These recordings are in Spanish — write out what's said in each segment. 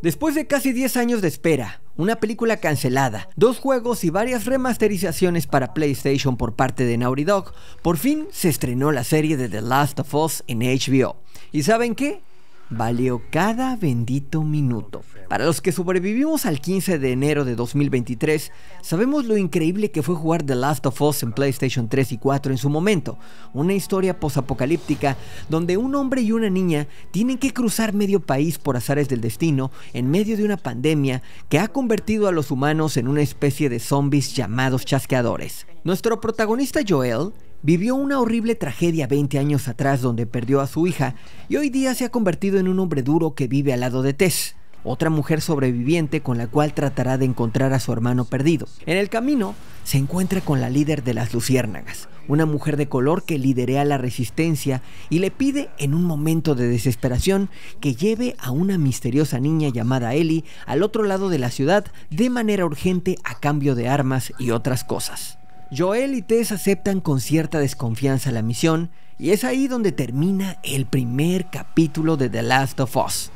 Después de casi 10 años de espera, una película cancelada, dos juegos y varias remasterizaciones para PlayStation por parte de Naughty Dog, por fin se estrenó la serie de The Last of Us en HBO. ¿Y saben qué? valió cada bendito minuto. Para los que sobrevivimos al 15 de enero de 2023, sabemos lo increíble que fue jugar The Last of Us en PlayStation 3 y 4 en su momento, una historia posapocalíptica donde un hombre y una niña tienen que cruzar medio país por azares del destino en medio de una pandemia que ha convertido a los humanos en una especie de zombies llamados chasqueadores. Nuestro protagonista Joel Vivió una horrible tragedia 20 años atrás donde perdió a su hija y hoy día se ha convertido en un hombre duro que vive al lado de Tess, otra mujer sobreviviente con la cual tratará de encontrar a su hermano perdido. En el camino se encuentra con la líder de las Luciérnagas, una mujer de color que liderea la resistencia y le pide en un momento de desesperación que lleve a una misteriosa niña llamada Ellie al otro lado de la ciudad de manera urgente a cambio de armas y otras cosas. Joel y Tess aceptan con cierta desconfianza la misión y es ahí donde termina el primer capítulo de The Last of Us.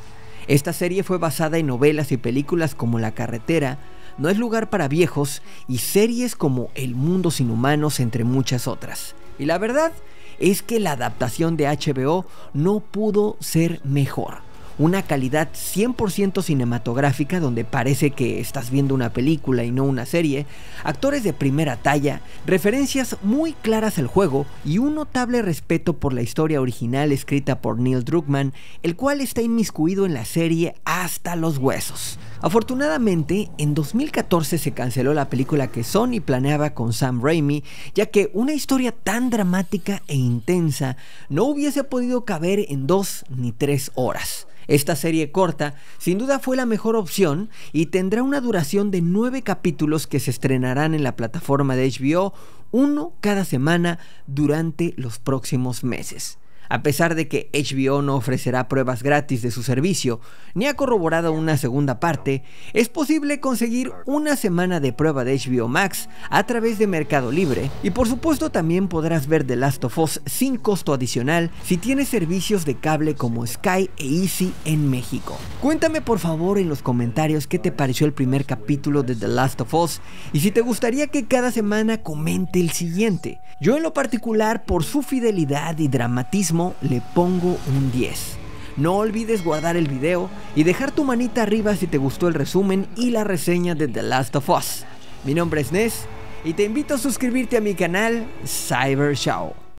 Esta serie fue basada en novelas y películas como La Carretera, No es lugar para viejos y series como El mundo sin humanos entre muchas otras. Y la verdad es que la adaptación de HBO no pudo ser mejor una calidad 100% cinematográfica donde parece que estás viendo una película y no una serie, actores de primera talla, referencias muy claras al juego y un notable respeto por la historia original escrita por Neil Druckmann, el cual está inmiscuido en la serie hasta los huesos. Afortunadamente, en 2014 se canceló la película que Sony planeaba con Sam Raimi, ya que una historia tan dramática e intensa no hubiese podido caber en dos ni tres horas. Esta serie corta sin duda fue la mejor opción y tendrá una duración de nueve capítulos que se estrenarán en la plataforma de HBO, uno cada semana durante los próximos meses. A pesar de que HBO no ofrecerá pruebas gratis de su servicio, ni ha corroborado una segunda parte, es posible conseguir una semana de prueba de HBO Max a través de Mercado Libre y por supuesto también podrás ver The Last of Us sin costo adicional si tienes servicios de cable como Sky e Easy en México. Cuéntame por favor en los comentarios qué te pareció el primer capítulo de The Last of Us y si te gustaría que cada semana comente el siguiente. Yo en lo particular por su fidelidad y dramatismo le pongo un 10. No olvides guardar el video y dejar tu manita arriba si te gustó el resumen y la reseña de The Last of Us. Mi nombre es Nes y te invito a suscribirte a mi canal Cyber Show.